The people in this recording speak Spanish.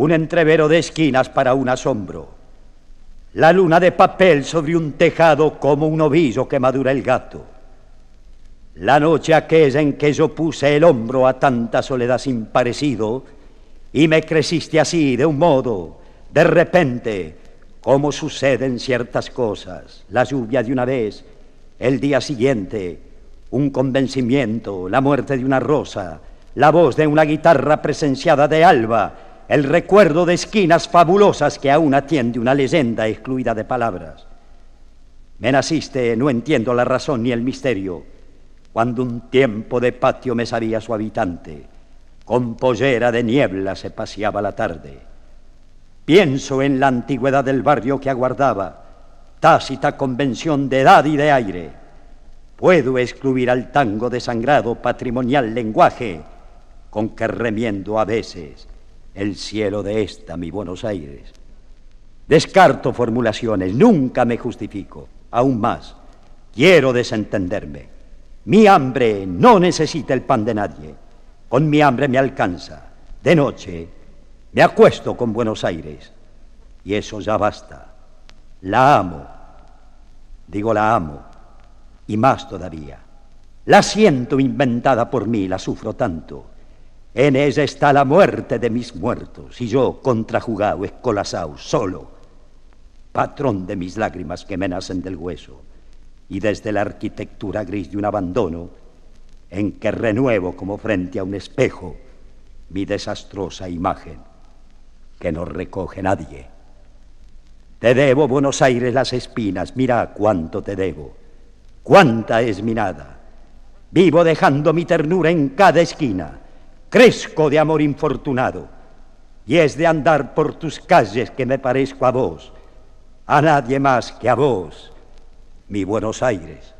un entrevero de esquinas para un asombro, la luna de papel sobre un tejado como un ovillo que madura el gato, la noche aquella en que yo puse el hombro a tanta soledad sin parecido y me creciste así de un modo, de repente, como suceden ciertas cosas, la lluvia de una vez, el día siguiente, un convencimiento, la muerte de una rosa, la voz de una guitarra presenciada de alba, el recuerdo de esquinas fabulosas que aún atiende una leyenda excluida de palabras. Me naciste, no entiendo la razón ni el misterio, cuando un tiempo de patio me sabía su habitante, con pollera de niebla se paseaba la tarde. Pienso en la antigüedad del barrio que aguardaba, tácita convención de edad y de aire. Puedo excluir al tango desangrado patrimonial lenguaje con que remiendo a veces el cielo de esta mi Buenos Aires. Descarto formulaciones, nunca me justifico. Aún más, quiero desentenderme. Mi hambre no necesita el pan de nadie. Con mi hambre me alcanza. De noche me acuesto con Buenos Aires. Y eso ya basta. La amo. Digo la amo. Y más todavía. La siento inventada por mí, la sufro tanto. En ella está la muerte de mis muertos, y yo, contrajugado, escolasado, solo, patrón de mis lágrimas que me nacen del hueso, y desde la arquitectura gris de un abandono, en que renuevo como frente a un espejo mi desastrosa imagen, que no recoge nadie. Te debo, Buenos Aires, las espinas, mira cuánto te debo, cuánta es mi nada. Vivo dejando mi ternura en cada esquina Cresco de amor infortunado, y es de andar por tus calles que me parezco a vos, a nadie más que a vos, mi Buenos Aires.